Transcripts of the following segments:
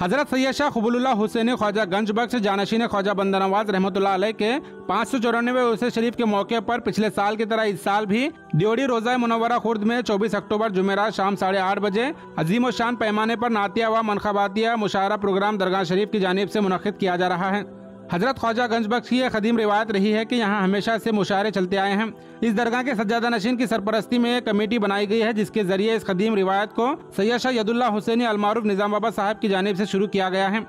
हजरत सैयद शाह खबुल्ला हुसैन ख्वाजा गंज बख्श जानशीन ख्वाजा बंदा नवाज रहमत के पाँच सौ चौरानवे उसे शरीफ के मौके पर पिछले साल की तरह इस साल भी ड्योड़ी रोजा मुनवरा खुर्द में 24 अक्टूबर जुमेरा शाम साढ़े आठ बजे अजीम शान पैमाने पर नातिया व मनखबातिया मुशारा प्रोग्राम दरगाह शरीफ की जानब से मुनद किया जा रहा है हजरत ख्वाजा गंज बख्श की कदीम रिवायत रही है कि यहाँ हमेशा से मुशारे चलते आए हैं इस दरगाह के सज्जादा नशीन की सरपरस्ती में एक कमेटी बनाई गई है जिसके जरिए इस कदीम रिवायत को सैयद शाह यदुल्ला हुसैनी अलमारूफ निज़ाम बाबा साहब की जानब से शुरू किया गया है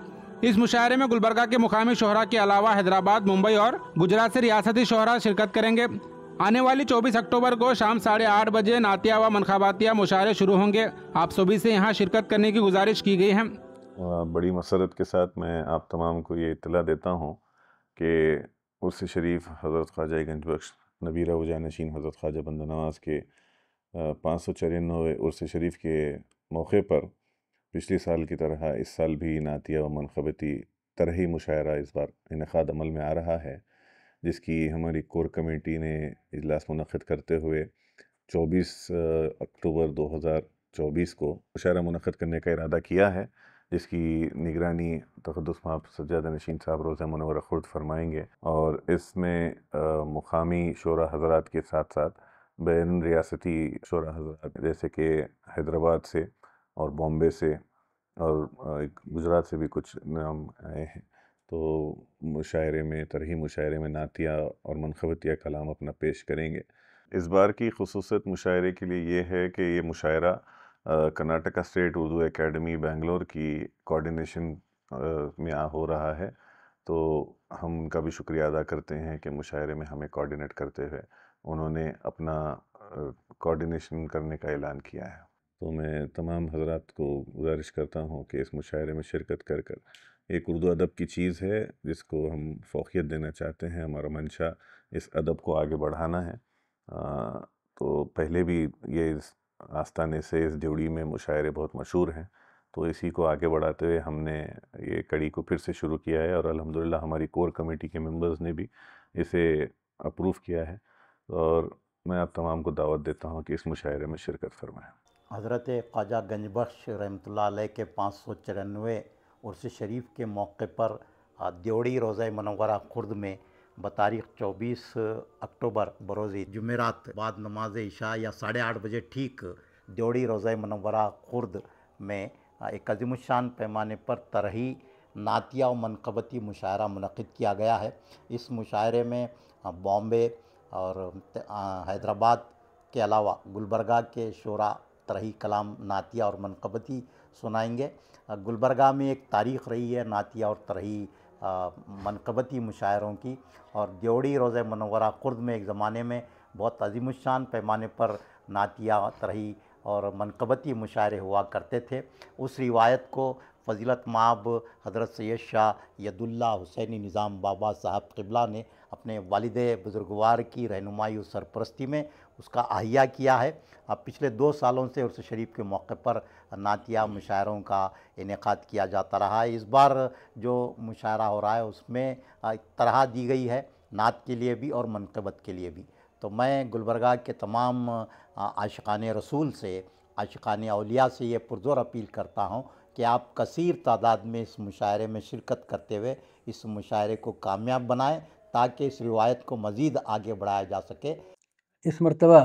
इस मुशायरे में गुलबर्गा के मुकामी शहरा के अलावा हैदराबाद मुंबई और गुजरात से रियासती शहरा शिरकत करेंगे आने वाली 24 अक्टूबर को शाम साढ़े आठ बजे नातिया व मनखाबातिया मुशायरे शुरू होंगे आप सभी से यहाँ शिरकत करने की गुजारिश की गई है बड़ी मसरत के साथ मैं आप तमाम को ये इतला देता हूँ कि उर्स शरीफ हज़रत ख्वाजा गंज बख्श नबीरा उजा नशीन हज़रत ख्वाजा बंद नवाज़ के पाँच सौ चौरानवे उर्स शरीफ के मौके पर पिछले साल की तरह इस साल भी नातिया व मनखबती तरही मुशायरा इस बार इनका अमल में आ रहा है जिसकी हमारी कोर कमेटी ने इजलास मनद करते हुए 24 अक्टूबर 2024 को मुशायरा मनद करने का इरादा किया है जिसकी निगरानी तकदस माप सज्जाद नशीन साहब रोज़ मनवर खुर्द फरमाएंगे और इसमें मुकामी शोरा हजरात के साथ साथ बैन रियासती शोरा हजरात जैसे कि हैदराबाद से और बॉम्बे से और गुजरात से भी कुछ नाम आए हैं तो मुशायरे में तरही मुशायरे में नातिया और मनखबतिया कलाम अपना पेश करेंगे इस बार की खसूसत मुशायरे के लिए ये है कि ये मुशायरा कर्नाटका स्टेट उर्दू एकेडमी बेंगलोर की कोऑर्डिनेशन में हो रहा है तो हम उनका भी शुक्रिया अदा करते हैं कि मुशायरे में हमें कोऑर्डिनेट करते हुए उन्होंने अपना कोऑर्डिनेशन करने का ऐलान किया है तो मैं तमाम हजरात को गुजारिश करता हूँ कि इस मुशायरे में शिरकत कर कर एक उर्दू अदब की चीज़ है जिसको हम फोकियत देना चाहते हैं हमारा मंशा इस अदब को आगे बढ़ाना है आ, तो पहले भी ये आस्ताने से इस ड्योड़ी में मुशायरे बहुत मशहूर हैं तो इसी को आगे बढ़ाते हुए हमने ये कड़ी को फिर से शुरू किया है और अल्हम्दुलिल्लाह हमारी कोर कमेटी के मेंबर्स ने भी इसे अप्रूव किया है और मैं आप तमाम को दावत देता हूँ कि इस मुशायरे में शिरकत फरमाएँ हज़रत ख्वाजा गंजबख्श रहमत के पाँच सौ चौरानवे उर्स शरीफ के मौके पर द्योड़ी रोज़ा मनवरा खुर्द में બતારીખ 24 ઓક્ટોબર બરોજે જુમેરાત બાદ નમાઝ ઈશાયા 8:30 બજે ઠીક દેવડી રોઝા મનવરા ખુર્દ મે એક કઝિમુશાન પૈમાને પર તરહી નાતિયા ઓ મનકબતી મુશાયરા મુનકિત કિયા ગયા હૈ ઇસ મુશાયરે મે બોમ્બે ઓર હૈદરાબાદ કે અલાવા ગુલબರ್ಗા કે શોરા તરહી કલામ નાતિયા ઓ મનકબતી સુનાયેંગે ગુલબರ್ಗા મે એક તારીખ રહી હૈ નાતિયા ઓ તરહી मनकबती मुशायरों की और ज्योड़ी रोज़ मनवरा खुर्द में एक ज़माने में बहुत अजीमशान पैमाने पर नातिया रही और मनकबती मुशायरे हुआ करते थे उस रिवायत को फजीलत माब हज़रत सैद शाह यदुल्ला हुसैनी निज़ाम बाबा साहब किबला ने अपने वालद बुजुर्गवार की रहनुमाई और सरपरस्ती में उसका अहिया किया है अब पिछले दो सालों से उर्स शरीफ के मौके पर नातिया मुशायरों का इनका किया जाता रहा है इस बार जो मुशायरा हो रहा है उसमें तरह दी गई है नात के लिए भी और मनकबत के लिए भी तो मैं गुलबरगा के तमाम आशान रसूल से आशान अलिया से ये पुरजोर अपील करता हूँ कि आप कसर तादाद में इस मुशायरे में शिरकत करते हुए इस मुशायरे को कामयाब बनाएं ताकि इस रिवायत को मज़ीद आगे बढ़ाया जा सके इस मरतबा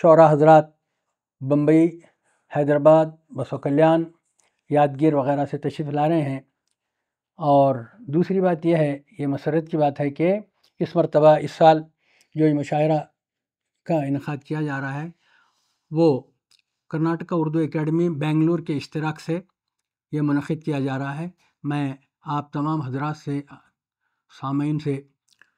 शरा हजरात बम्बई हैदराबाद बसो कल्याण यादगीर वगैरह से तशरीफ़ ला रहे हैं और दूसरी बात यह है ये मसरत की बात है कि इस मरतबा इस साल जो ये मुशायरा का इनका किया जा रहा है वो कर्नाटका उर्दू एकेडमी बेंगलोर के इश्तराक से ये मनद किया जा रहा है मैं आप तमाम हजरात से सामीन से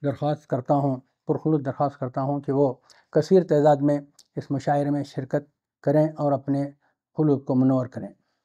दरख्वास्त करता हूँ पुरखलु दरख्वास्त करता हूँ कि वो कसर तदाद में इस मुशायरे में शिरकत करें और अपने क़लूब को मनोर करें